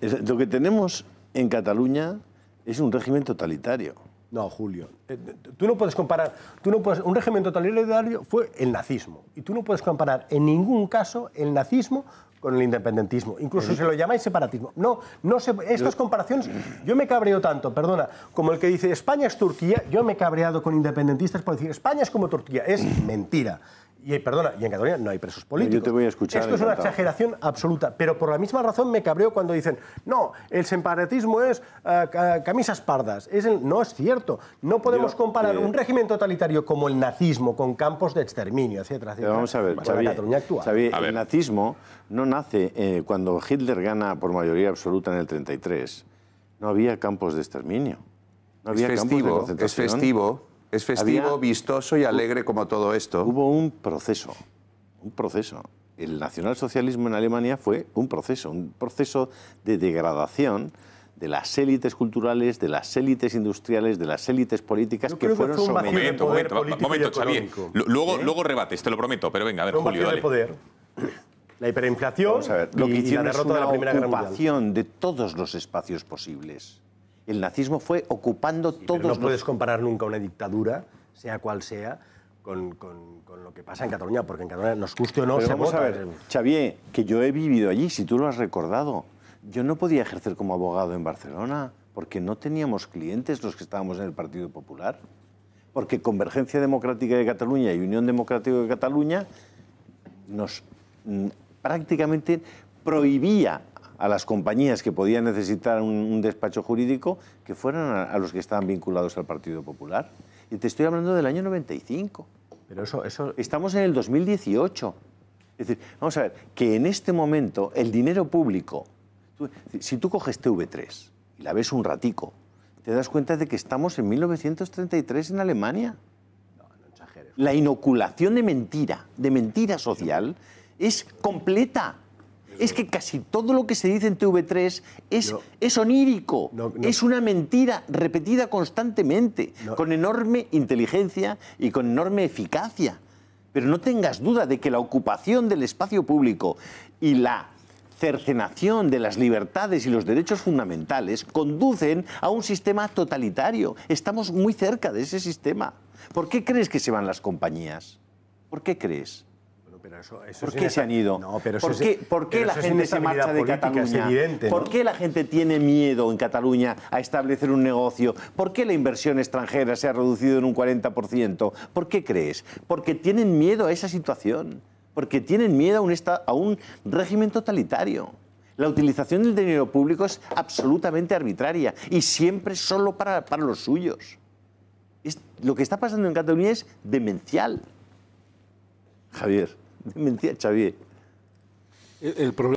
Lo que tenemos en Cataluña es un régimen totalitario. No, Julio, eh, tú no puedes comparar, tú no puedes, un régimen totalitario fue el nazismo y tú no puedes comparar en ningún caso el nazismo con el independentismo, incluso se lo llamáis separatismo. No, no se, estas comparaciones, yo me cabreo tanto, perdona, como el que dice España es Turquía, yo me he cabreado con independentistas por decir España es como Turquía, es mentira y, perdona, y en Cataluña no hay presos políticos. Yo te voy a escuchar. Esto es una exageración absoluta, pero por la misma razón me cabreo cuando dicen, no, el separatismo es eh, camisas pardas. No es cierto. No podemos comparar eh, un régimen totalitario como el nazismo con campos de exterminio, etcétera, etcétera. vamos a ver, Xavi, Cataluña el nazismo no nace eh, cuando Hitler gana por mayoría absoluta en el 33. No había campos de exterminio. No había campos Es festivo es festivo, vistoso y alegre como todo esto. Hubo un proceso, un proceso. El nacionalsocialismo en Alemania fue un proceso, un proceso de degradación de las élites culturales, de las élites industriales, de las élites políticas que fueron que un Momento, poder momento, momento Luego, ¿Eh? luego rebates, te lo prometo, pero venga, a ver, Julio, poder. La hiperinflación lo que la derrota de la Primera Guerra Mundial. de todos los espacios posibles el nazismo fue ocupando todos pero no puedes comparar nunca una dictadura, sea cual sea, con, lo que pasa en Cataluña, porque en Cataluña nos guste no vamos A ver, Xavier, que yo he vivido allí, si tú lo has recordado, yo no podía ejercer como abogado en Barcelona porque no teníamos clientes los que estábamos en el Partido Popular, porque Convergencia Democrática de Cataluña y Unión Democrática de Cataluña nos mm, prácticamente prohibía a las compañías que podían necesitar un, despacho jurídico que fueran a, los que estaban vinculados al Partido Popular. Y te estoy hablando del año 95. Pero eso, Estamos en el 2018. Es decir, vamos a ver, que en este momento el dinero público, si tú coges TV3 y la ves un ratico, te das cuenta de que estamos en 1933 en Alemania. No, no La inoculación de mentira, de mentira social, es completa es que casi todo lo que se dice en TV3 es, onírico, es una mentira repetida constantemente, con enorme inteligencia y con enorme eficacia. Pero no tengas duda de que la ocupación del espacio público y la cercenación de las libertades y los derechos fundamentales conducen a un sistema totalitario. Estamos muy cerca de ese sistema. ¿Por qué crees que se van las compañías? ¿Por qué crees? ¿Por qué se han ido? ¿Por, qué, la gente se marcha de Cataluña? ¿Por qué la gente tiene miedo en Cataluña a establecer un negocio? ¿Por qué la inversión extranjera se ha reducido en un 40%? ¿Por qué crees? Porque tienen miedo a esa situación, porque tienen miedo a un, a un régimen totalitario. La utilización del dinero público es absolutamente arbitraria y siempre solo para, los suyos. lo que está pasando en Cataluña es demencial. Javier. Mentía Xavier. El, el problema